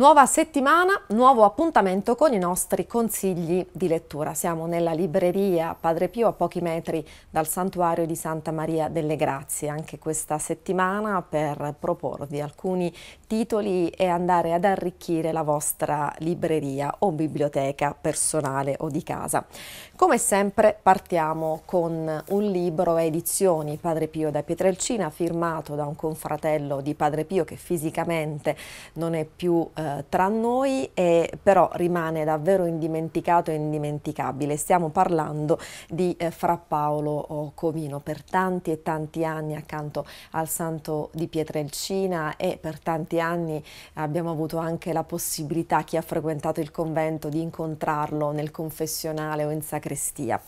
Nuova settimana, nuovo appuntamento con i nostri consigli di lettura. Siamo nella libreria Padre Pio a pochi metri dal santuario di Santa Maria delle Grazie, anche questa settimana per proporvi alcuni titoli e andare ad arricchire la vostra libreria o biblioteca personale o di casa. Come sempre partiamo con un libro a edizioni Padre Pio da Pietrelcina firmato da un confratello di Padre Pio che fisicamente non è più eh, tra noi e però rimane davvero indimenticato e indimenticabile. Stiamo parlando di eh, Fra Paolo Comino per tanti e tanti anni accanto al santo di Pietrelcina e per tanti anni abbiamo avuto anche la possibilità, chi ha frequentato il convento, di incontrarlo nel confessionale o in sacrestia.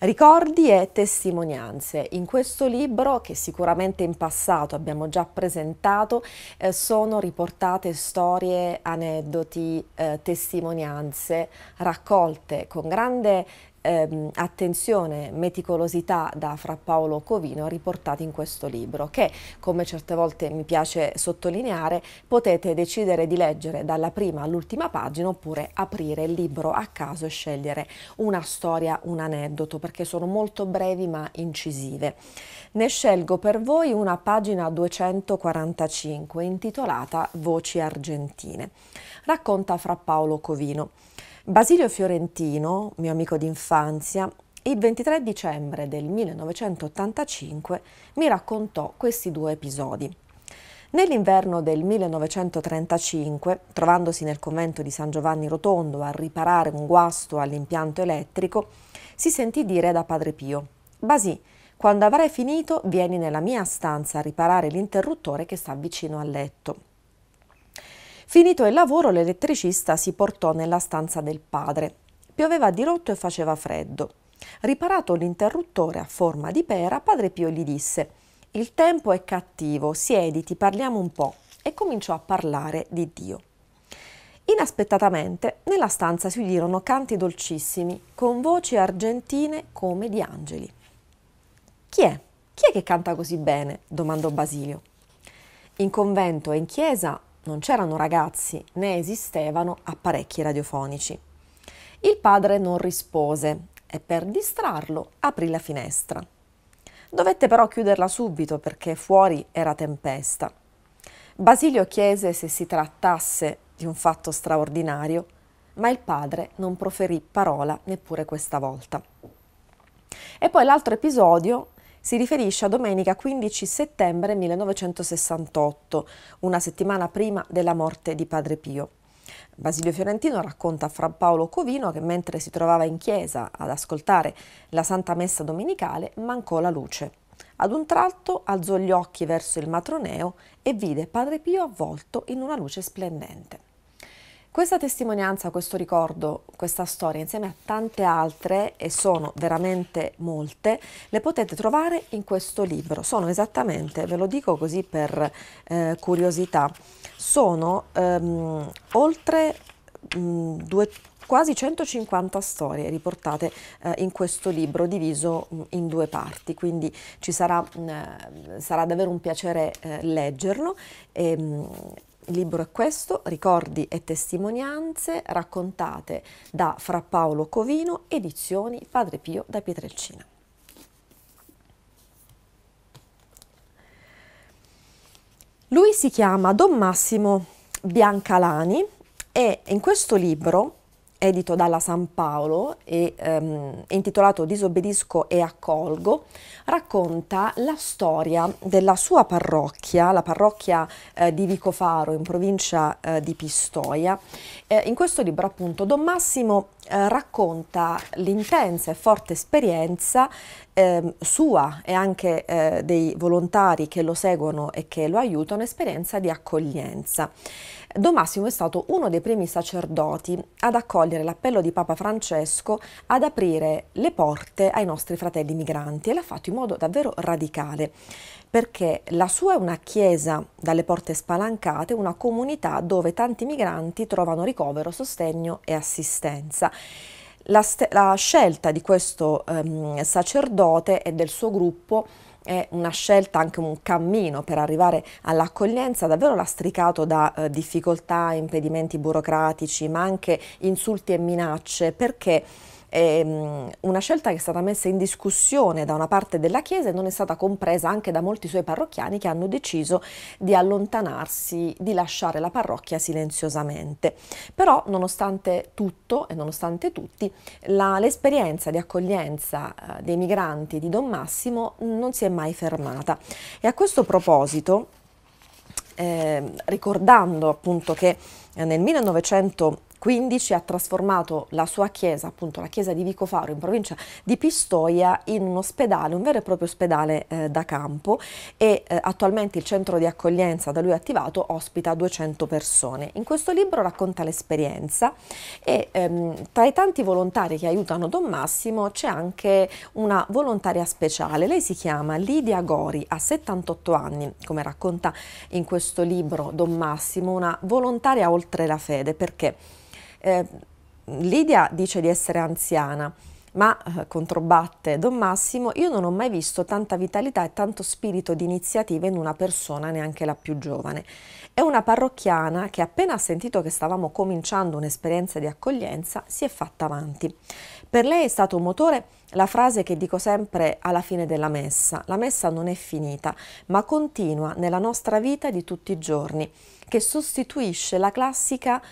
Ricordi e testimonianze. In questo libro, che sicuramente in passato abbiamo già presentato, eh, sono riportate storie, aneddoti, eh, testimonianze raccolte con grande ehm, attenzione, meticolosità da Fra Paolo Covino riportati in questo libro che, come certe volte mi piace sottolineare, potete decidere di leggere dalla prima all'ultima pagina oppure aprire il libro a caso e scegliere una storia, un aneddoto, perché sono molto brevi ma incisive. Ne scelgo per voi una pagina 245 intitolata Voci argentine. Racconta Fra Paolo Covino. Basilio Fiorentino, mio amico d'infanzia, il 23 dicembre del 1985 mi raccontò questi due episodi. Nell'inverno del 1935, trovandosi nel convento di San Giovanni Rotondo a riparare un guasto all'impianto elettrico, si sentì dire da Padre Pio, Basì, quando avrai finito vieni nella mia stanza a riparare l'interruttore che sta vicino al letto. Finito il lavoro, l'elettricista si portò nella stanza del padre. Pioveva dirotto e faceva freddo. Riparato l'interruttore a forma di pera, padre Pio gli disse «Il tempo è cattivo, siediti, parliamo un po' e cominciò a parlare di Dio. Inaspettatamente, nella stanza si udirono canti dolcissimi, con voci argentine come di angeli. Chi è? Chi è che canta così bene? domandò Basilio. In convento e in chiesa non c'erano ragazzi né esistevano apparecchi radiofonici. Il padre non rispose e per distrarlo aprì la finestra. Dovette però chiuderla subito perché fuori era tempesta. Basilio chiese se si trattasse di un fatto straordinario, ma il padre non proferì parola neppure questa volta. E poi l'altro episodio si riferisce a domenica 15 settembre 1968, una settimana prima della morte di Padre Pio. Basilio Fiorentino racconta a Fra Paolo Covino che mentre si trovava in chiesa ad ascoltare la Santa Messa domenicale mancò la luce. Ad un tratto alzò gli occhi verso il matroneo e vide Padre Pio avvolto in una luce splendente. Questa testimonianza, questo ricordo, questa storia, insieme a tante altre, e sono veramente molte, le potete trovare in questo libro. Sono esattamente, ve lo dico così per eh, curiosità, sono ehm, oltre mh, due, quasi 150 storie riportate eh, in questo libro diviso mh, in due parti, quindi sarà, mh, sarà, davvero un piacere eh, leggerlo. E, ehm, il libro è questo, Ricordi e testimonianze raccontate da Fra Paolo Covino, edizioni Padre Pio da Pietrelcina. Lui si chiama Don Massimo Biancalani e in questo libro edito dalla San Paolo e ehm, intitolato Disobbedisco e accolgo, racconta la storia della sua parrocchia, la parrocchia eh, di Vicofaro in provincia eh, di Pistoia. Eh, in questo libro appunto Don Massimo eh, racconta l'intensa e forte esperienza eh, sua e anche eh, dei volontari che lo seguono e che lo aiutano, esperienza di accoglienza. Don Massimo è stato uno dei primi sacerdoti ad accogliere l'appello di Papa Francesco ad aprire le porte ai nostri fratelli migranti e l'ha fatto in modo davvero radicale perché la sua è una chiesa dalle porte spalancate, una comunità dove tanti migranti trovano ricovero, sostegno e assistenza. La, la scelta di questo ehm, sacerdote e del suo gruppo è una scelta, anche un cammino per arrivare all'accoglienza davvero lastricato da eh, difficoltà, impedimenti burocratici, ma anche insulti e minacce, perché ehm, una scelta che è stata messa in discussione da una parte della Chiesa e non è stata compresa anche da molti suoi parrocchiani che hanno deciso di allontanarsi, di lasciare la parrocchia silenziosamente. Però nonostante tutto e nonostante tutti, l'esperienza di accoglienza eh, dei migranti di Don Massimo non si è mai fermata. E a questo proposito, eh, ricordando appunto che eh, nel 1900 2015 ha trasformato la sua chiesa, appunto la chiesa di Vicofaro in provincia di Pistoia, in un ospedale, un vero e proprio ospedale eh, da campo e eh, attualmente il centro di accoglienza da lui attivato ospita 200 persone. In questo libro racconta l'esperienza e ehm, tra i tanti volontari che aiutano Don Massimo c'è anche una volontaria speciale, lei si chiama Lidia Gori, ha 78 anni, come racconta in questo libro Don Massimo, una volontaria oltre la fede perché eh, Lidia dice di essere anziana, ma eh, controbatte Don Massimo, io non ho mai visto tanta vitalità e tanto spirito di iniziativa in una persona, neanche la più giovane. È una parrocchiana che appena ha sentito che stavamo cominciando un'esperienza di accoglienza si è fatta avanti. Per lei è stato un motore la frase che dico sempre alla fine della messa. La messa non è finita, ma continua nella nostra vita di tutti i giorni, che sostituisce la classica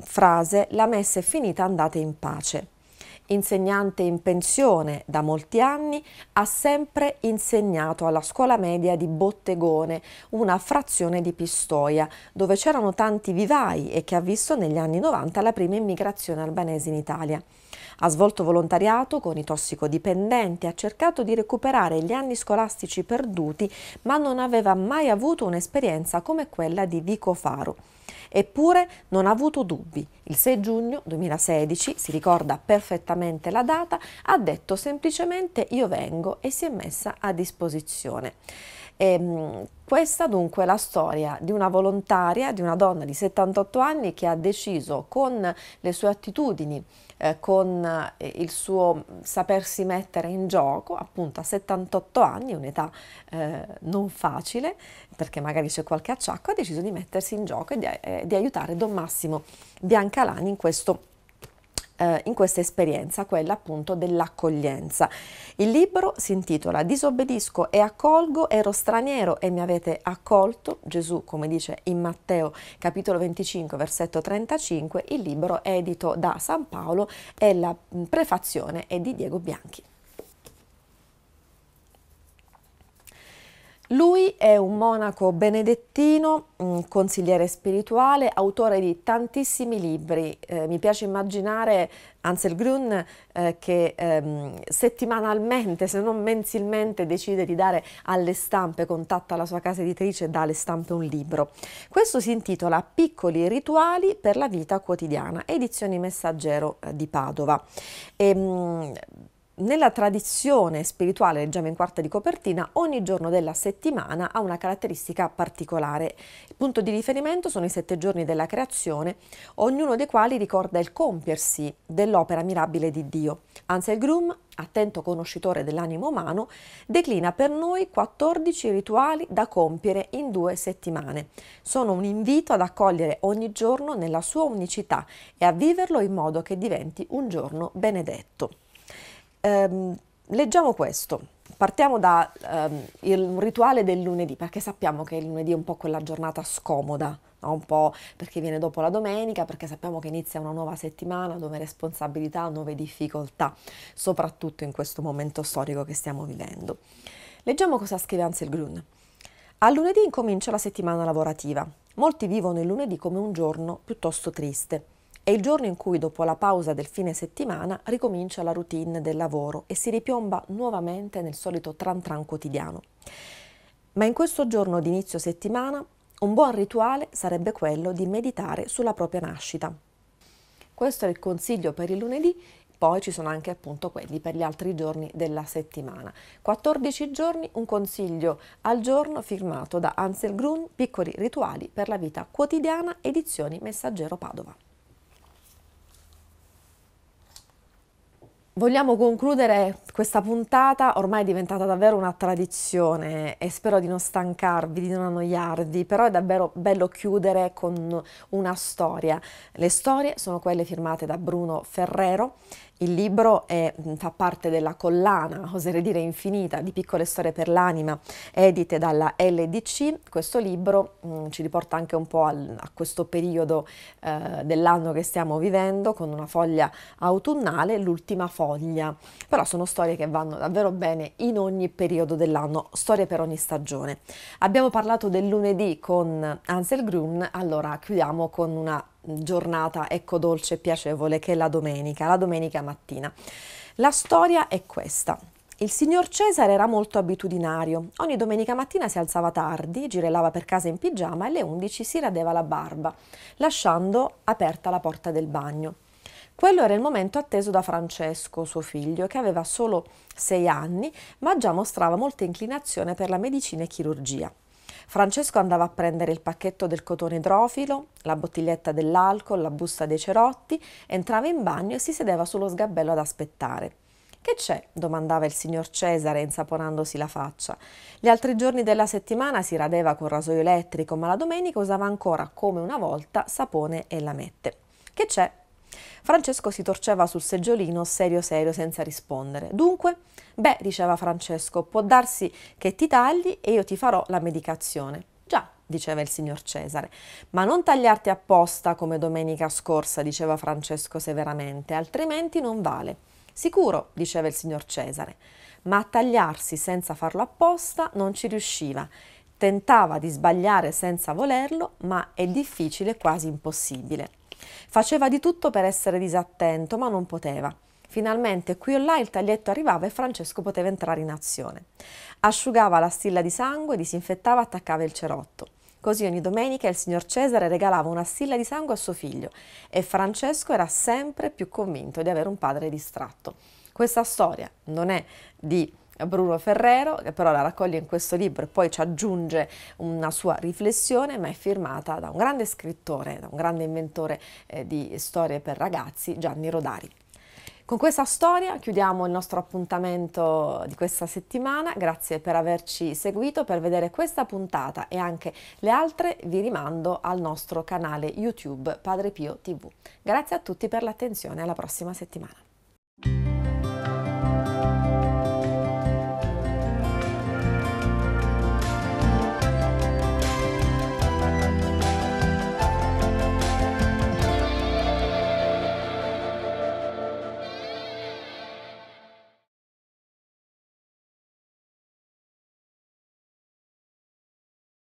frase la messa è finita, andate in pace. Insegnante in pensione da molti anni, ha sempre insegnato alla scuola media di Bottegone, una frazione di Pistoia, dove c'erano tanti vivai e che ha visto negli anni 90 la prima immigrazione albanese in Italia. Ha svolto volontariato con i tossicodipendenti, ha cercato di recuperare gli anni scolastici perduti, ma non aveva mai avuto un'esperienza come quella di Vico Faro. Eppure non ha avuto dubbi. Il 6 giugno 2016, si ricorda perfettamente la data, ha detto semplicemente io vengo e si è messa a disposizione. E, ehm, questa dunque è la storia di una volontaria, di una donna di 78 anni che ha deciso con le sue attitudini, eh, con eh, il suo sapersi mettere in gioco, appunto a 78 anni, un'età eh, non facile, perché magari c'è qualche acciacco, ha deciso di mettersi in gioco e di, eh, di aiutare Don Massimo Biancalani in questo eh, in questa esperienza, quella appunto dell'accoglienza. Il libro si intitola Disobbedisco e accolgo, ero straniero e mi avete accolto, Gesù come dice in Matteo capitolo 25 versetto 35, il libro è edito da San Paolo e la mm, prefazione è di Diego Bianchi. Lui è un monaco benedettino, consigliere spirituale, autore di tantissimi libri. Eh, mi piace immaginare Ansel Grun eh, che ehm, settimanalmente, se non mensilmente, decide di dare alle stampe, contatta la sua casa editrice e dà alle stampe un libro. Questo si intitola Piccoli rituali per la vita quotidiana, edizioni Messaggero eh, di Padova. E, ehm, mh, nella tradizione spirituale, leggiamo in quarta di copertina, ogni giorno della settimana ha una caratteristica particolare. Il punto di riferimento sono i sette giorni della creazione, ognuno dei quali ricorda il compiersi dell'opera mirabile di Dio. Ansel Anselgrum, attento conoscitore dell'animo umano, declina per noi 14 rituali da compiere in due settimane. Sono un invito ad accogliere ogni giorno nella sua unicità e a viverlo in modo che diventi un giorno benedetto. Ehm, leggiamo questo. Partiamo da um, il rituale del lunedì, perché sappiamo che il lunedì è un po' quella giornata scomoda, no? un po' perché viene dopo la domenica, perché sappiamo che inizia una nuova settimana, nuove responsabilità, nuove difficoltà, soprattutto in questo momento storico che stiamo vivendo. Leggiamo cosa scrive Ansel Grun. A lunedì incomincia la settimana lavorativa. Molti vivono il lunedì come un giorno piuttosto triste è il giorno in cui, dopo la pausa del fine settimana, ricomincia la routine del lavoro e si ripiomba nuovamente nel solito tran tran quotidiano. Ma in questo giorno di inizio settimana, un buon rituale sarebbe quello di meditare sulla propria nascita. Questo è il consiglio per il lunedì poi ci sono anche appunto quelli per gli altri giorni della settimana. 14 giorni, un consiglio al giorno firmato da Ansel Grun, Piccoli rituali per la vita quotidiana, edizioni Messaggero Padova. Vogliamo concludere questa puntata, ormai è diventata davvero una tradizione e spero di non stancarvi, di non annoiarvi, però è davvero bello chiudere con una storia. Le storie sono quelle firmate da Bruno Ferrero il libro è, mm, fa parte della collana, oserei dire infinita, di piccole storie per l'anima edite dalla LDC. Questo libro mh, mm, ci riporta anche un po' al, a questo periodo eh, dell'anno che stiamo vivendo con una foglia autunnale, l'ultima foglia. Però sono storie che vanno davvero bene in ogni periodo dell'anno, storie per ogni stagione. Abbiamo parlato del lunedì con Ansel Grun, allora chiudiamo con una giornata ecco dolce e piacevole che è la domenica, la domenica mattina. La storia è questa. Il signor Cesare era molto abitudinario. Ogni domenica mattina si alzava tardi, girellava per casa in pigiama e alle 11 si radeva la barba, lasciando aperta la porta del bagno. Quello era il momento atteso da Francesco, suo figlio, che aveva solo sei anni, ma già mostrava molta inclinazione per la medicina e chirurgia. Francesco andava a prendere il pacchetto del cotone idrofilo, la bottiglietta dell'alcol, la busta dei cerotti, entrava in bagno e si sedeva sullo sgabello ad aspettare. Che c'è? domandava il signor Cesare, insaponandosi la faccia. Gli altri giorni della settimana si radeva col rasoio elettrico, ma la domenica usava ancora, come una volta, sapone e lamette. Che c'è? Francesco si torceva sul seggiolino serio serio senza rispondere. Dunque, beh, diceva Francesco, può darsi che ti tagli e io ti farò la medicazione. Già, diceva il signor Cesare. Ma non tagliarti apposta come domenica scorsa, diceva Francesco severamente, altrimenti non vale. Sicuro, diceva il signor Cesare. Ma a tagliarsi senza farlo apposta non ci riusciva. Tentava di sbagliare senza volerlo, ma è difficile, quasi impossibile. Faceva di tutto per essere disattento, ma non poteva. Finalmente qui o là il taglietto arrivava e Francesco poteva entrare in azione. Asciugava la stilla di sangue, disinfettava, attaccava il cerotto. Così ogni domenica il signor Cesare regalava una stilla di sangue a suo figlio e Francesco era sempre più convinto di avere un padre distratto. Questa storia non è di Bruno Ferrero, che però la raccoglie in questo libro e poi ci aggiunge una sua riflessione, ma è firmata da un grande scrittore, da un grande inventore eh, di storie per ragazzi, Gianni Rodari. Con questa storia chiudiamo il nostro appuntamento di questa settimana, grazie per averci seguito, per vedere questa puntata e anche le altre vi rimando al nostro canale YouTube Padre Pio TV. Grazie a tutti per l'attenzione, alla prossima settimana.